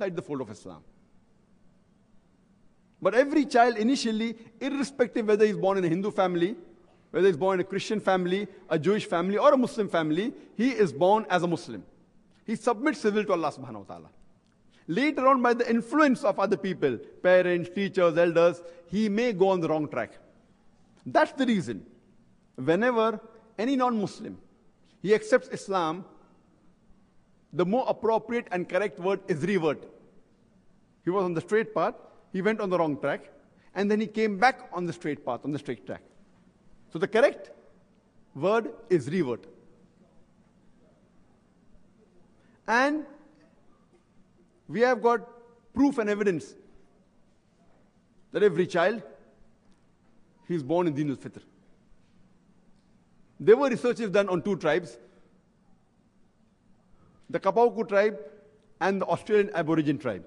inside the fold of Islam. But every child initially, irrespective whether he's born in a Hindu family, whether he's born in a Christian family, a Jewish family, or a Muslim family, he is born as a Muslim. He submits civil to Allah subhanahu wa ta'ala. Later on, by the influence of other people, parents, teachers, elders, he may go on the wrong track. That's the reason. Whenever any non Muslim he accepts Islam the more appropriate and correct word is revert. He was on the straight path, he went on the wrong track, and then he came back on the straight path, on the straight track. So the correct word is revert. And we have got proof and evidence that every child he is born in dīnul fitr There were researches done on two tribes, the Kapauku tribe and the Australian Aborigine tribe.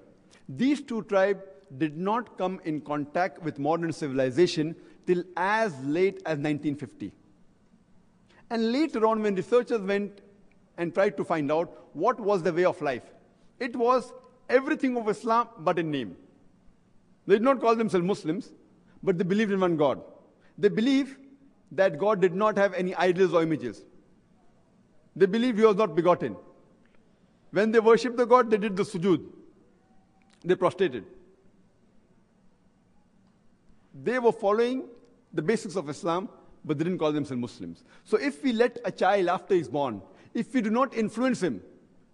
These two tribes did not come in contact with modern civilization till as late as 1950. And later on, when researchers went and tried to find out what was the way of life, it was everything of Islam but in name. They did not call themselves Muslims, but they believed in one God. They believed that God did not have any idols or images. They believed he was not begotten. When they worshipped the god, they did the sujud. They prostrated. They were following the basics of Islam, but they didn't call themselves Muslims. So if we let a child after he's born, if we do not influence him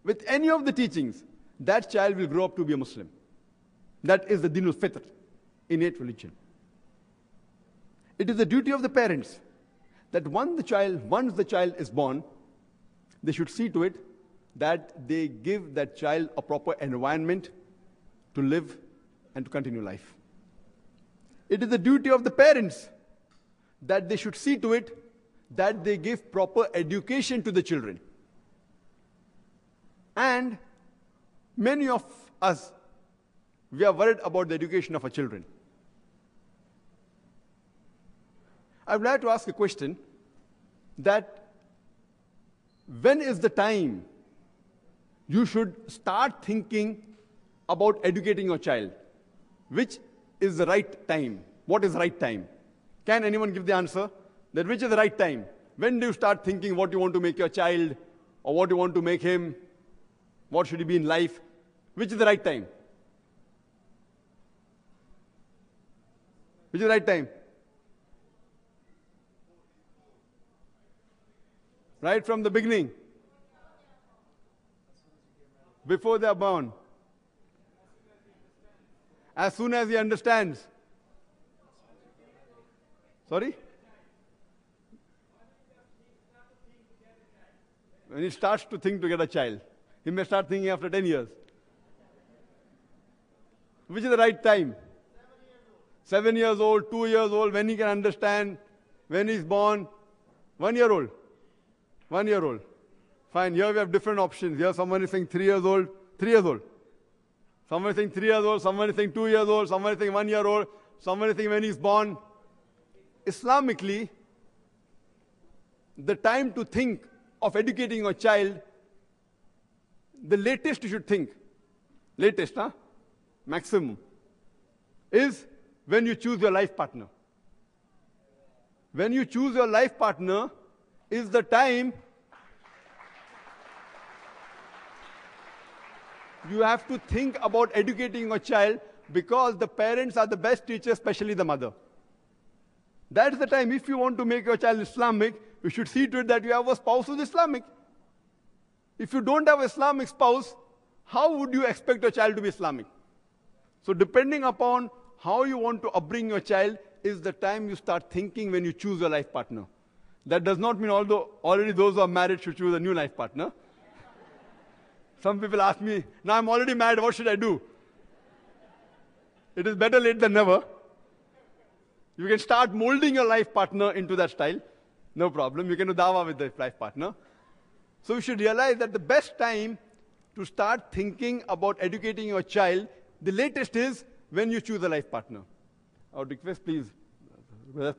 with any of the teachings, that child will grow up to be a Muslim. That is the dinul fitr, innate religion. It is the duty of the parents that once the child, once the child is born, they should see to it that they give that child a proper environment to live and to continue life. It is the duty of the parents that they should see to it that they give proper education to the children. And many of us, we are worried about the education of our children. I would like to ask a question that when is the time you should start thinking about educating your child. Which is the right time? What is right time? Can anyone give the answer? That which is the right time? When do you start thinking what you want to make your child or what you want to make him? What should he be in life? Which is the right time? Which is the right time? Right from the beginning before they are born. As soon as he understands. Sorry? When he starts to think to get a child, he may start thinking after 10 years. Which is the right time? Seven years old, two years old, when he can understand, when he's born, one year old. One year old. Fine, here we have different options. Here someone is saying three years old, three years old. Someone is saying three years old, someone is saying two years old, someone is saying one year old, someone is saying when he's born. Islamically, the time to think of educating your child, the latest you should think, latest, huh? maximum, is when you choose your life partner. When you choose your life partner, is the time you have to think about educating your child because the parents are the best teachers, especially the mother. That's the time if you want to make your child Islamic, you should see to it that you have a spouse who's Islamic. If you don't have Islamic spouse, how would you expect your child to be Islamic? So depending upon how you want to upbring your child is the time you start thinking when you choose your life partner. That does not mean although already those who are married should choose a new life partner. Some people ask me, now I'm already mad. what should I do? It is better late than never. You can start molding your life partner into that style. No problem. You can do dawa with the life partner. So you should realize that the best time to start thinking about educating your child, the latest is when you choose a life partner. I would request, please,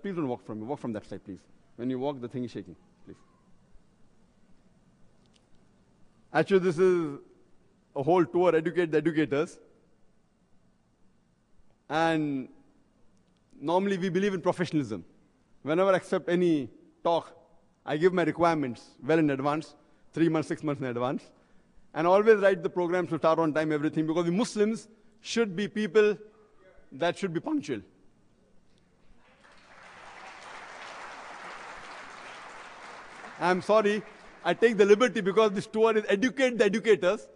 please don't walk from me. Walk from that side, please. When you walk, the thing is shaking. Actually, this is a whole tour, Educate the Educators. And normally we believe in professionalism. Whenever I accept any talk, I give my requirements well in advance, three months, six months in advance. And always write the programs to start on time, everything, because the Muslims should be people that should be punctual. I'm sorry, I take the liberty because this tour is educate the educators.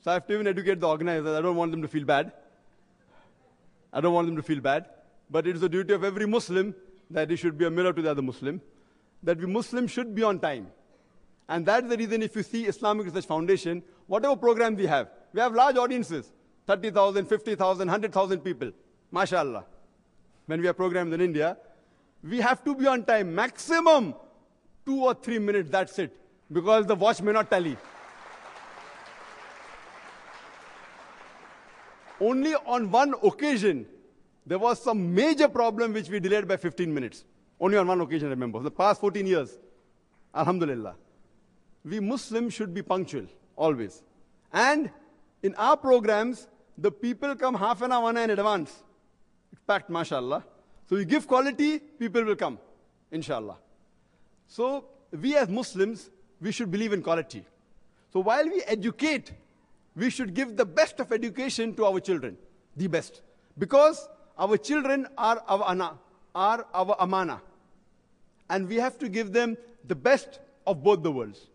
So I have to even educate the organizers. I don't want them to feel bad. I don't want them to feel bad. But it is the duty of every Muslim that he should be a mirror to the other Muslim, that we Muslims should be on time. And that is the reason if you see Islamic Research Foundation, whatever program we have, we have large audiences 30,000, 50,000, 100,000 people. mashallah, When we have programs in India, we have to be on time. Maximum two or three minutes, that's it because the watch may not tally. Only on one occasion, there was some major problem which we delayed by 15 minutes. Only on one occasion, remember. The past 14 years, Alhamdulillah. We Muslims should be punctual, always. And in our programs, the people come half an hour, one hour in advance. It's packed, mashallah. So you give quality, people will come, inshallah. So we as Muslims we should believe in quality. So while we educate, we should give the best of education to our children, the best. Because our children are our ana, are our amana. And we have to give them the best of both the worlds.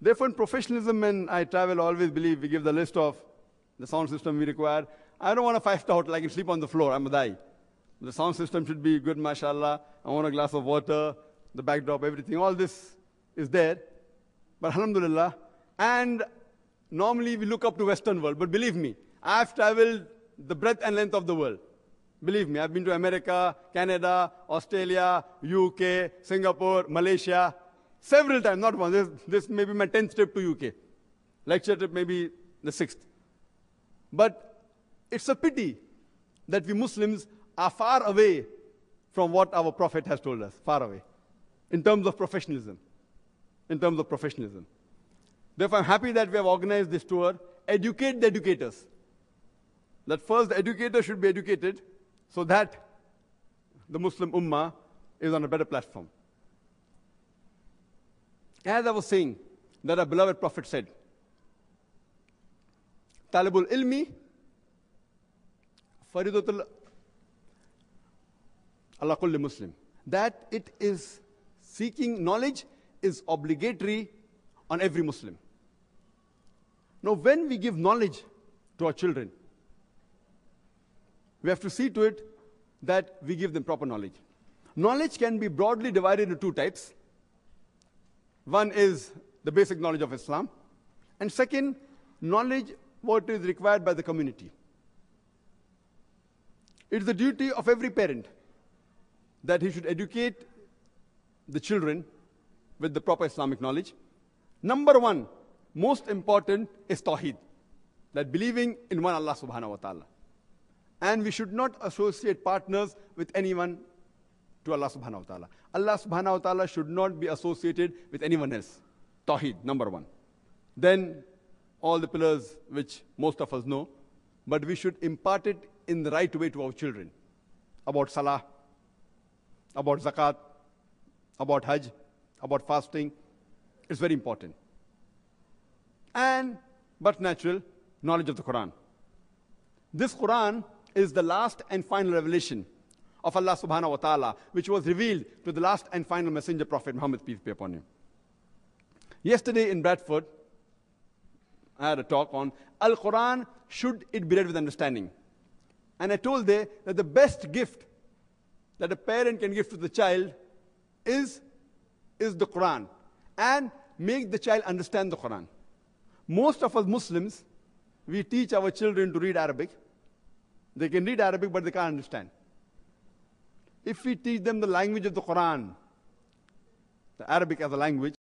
Therefore, in professionalism and I travel, always believe we give the list of the sound system we require. I don't want a five star hotel, I can sleep on the floor, I'm a die. The sound system should be good, mashallah. I want a glass of water, the backdrop, everything. All this is there. But alhamdulillah. And normally we look up to Western world, but believe me, I've traveled the breadth and length of the world. Believe me, I've been to America, Canada, Australia, UK, Singapore, Malaysia, several times, not once. This, this may be my 10th trip to UK. Lecture trip may be the sixth. But it's a pity that we Muslims are far away from what our Prophet has told us, far away, in terms of professionalism in terms of professionalism. Therefore, I'm happy that we have organized this tour. Educate the educators. That first, the educator should be educated so that the Muslim Ummah is on a better platform. As I was saying, that our beloved Prophet said, Talibul ilmi, faridatul Allah kulli Muslim. That it is seeking knowledge is obligatory on every Muslim. Now, when we give knowledge to our children, we have to see to it that we give them proper knowledge. Knowledge can be broadly divided into two types. One is the basic knowledge of Islam, and second, knowledge what is required by the community. It is the duty of every parent that he should educate the children with the proper Islamic knowledge. Number one, most important is Tawheed, that believing in one Allah subhanahu wa ta'ala. And we should not associate partners with anyone to Allah subhanahu wa ta'ala. Allah subhanahu wa ta'ala should not be associated with anyone else. Tawheed, number one. Then all the pillars which most of us know, but we should impart it in the right way to our children about salah, about zakat, about hajj, about fasting is very important. And, but natural, knowledge of the Quran. This Quran is the last and final revelation of Allah subhanahu wa ta'ala, which was revealed to the last and final messenger, Prophet Muhammad, peace be upon him. Yesterday in Bradford, I had a talk on Al Quran, should it be read with understanding? And I told there that the best gift that a parent can give to the child is is the Quran and make the child understand the Quran. Most of us Muslims, we teach our children to read Arabic. They can read Arabic, but they can't understand. If we teach them the language of the Quran, the Arabic as a language,